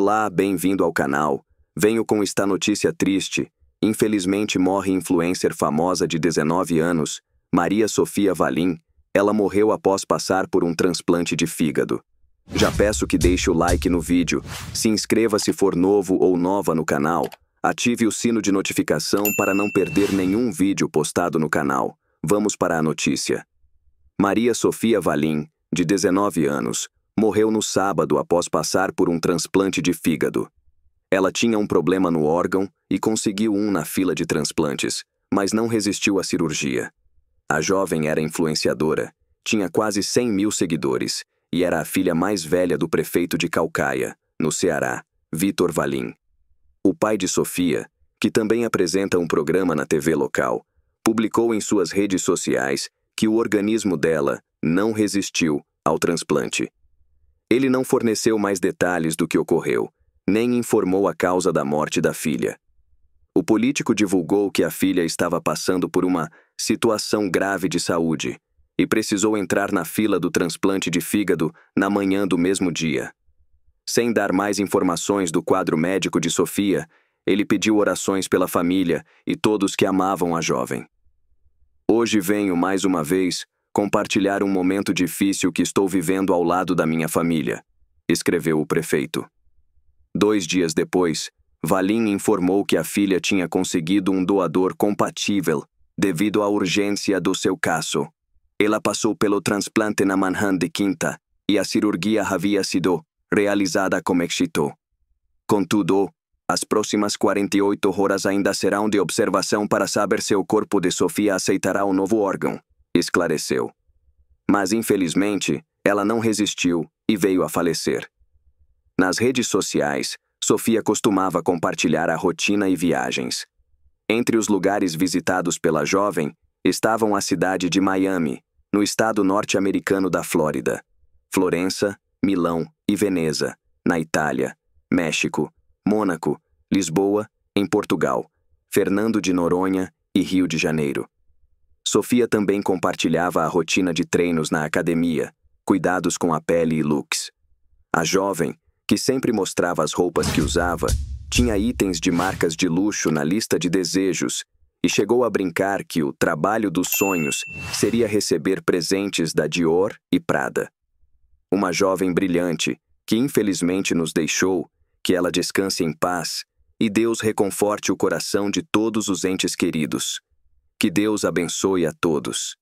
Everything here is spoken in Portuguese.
Olá, bem-vindo ao canal. Venho com esta notícia triste. Infelizmente morre influencer famosa de 19 anos, Maria Sofia Valim. Ela morreu após passar por um transplante de fígado. Já peço que deixe o like no vídeo, se inscreva se for novo ou nova no canal, ative o sino de notificação para não perder nenhum vídeo postado no canal. Vamos para a notícia. Maria Sofia Valim, de 19 anos, morreu no sábado após passar por um transplante de fígado. Ela tinha um problema no órgão e conseguiu um na fila de transplantes, mas não resistiu à cirurgia. A jovem era influenciadora, tinha quase 100 mil seguidores e era a filha mais velha do prefeito de Calcaia, no Ceará, Vitor Valim. O pai de Sofia, que também apresenta um programa na TV local, publicou em suas redes sociais que o organismo dela não resistiu ao transplante ele não forneceu mais detalhes do que ocorreu, nem informou a causa da morte da filha. O político divulgou que a filha estava passando por uma situação grave de saúde e precisou entrar na fila do transplante de fígado na manhã do mesmo dia. Sem dar mais informações do quadro médico de Sofia, ele pediu orações pela família e todos que amavam a jovem. Hoje venho mais uma vez compartilhar um momento difícil que estou vivendo ao lado da minha família, escreveu o prefeito. Dois dias depois, Valim informou que a filha tinha conseguido um doador compatível devido à urgência do seu caso. Ela passou pelo transplante na manhã de quinta e a cirurgia havia sido realizada com êxito. Contudo, as próximas 48 horas ainda serão de observação para saber se o corpo de Sofia aceitará o novo órgão esclareceu. Mas infelizmente, ela não resistiu e veio a falecer. Nas redes sociais, Sofia costumava compartilhar a rotina e viagens. Entre os lugares visitados pela jovem estavam a cidade de Miami, no estado norte-americano da Flórida, Florença, Milão e Veneza, na Itália, México, Mônaco, Lisboa, em Portugal, Fernando de Noronha e Rio de Janeiro. Sofia também compartilhava a rotina de treinos na academia, cuidados com a pele e looks. A jovem, que sempre mostrava as roupas que usava, tinha itens de marcas de luxo na lista de desejos e chegou a brincar que o trabalho dos sonhos seria receber presentes da Dior e Prada. Uma jovem brilhante, que infelizmente nos deixou, que ela descanse em paz e Deus reconforte o coração de todos os entes queridos. Que Deus abençoe a todos.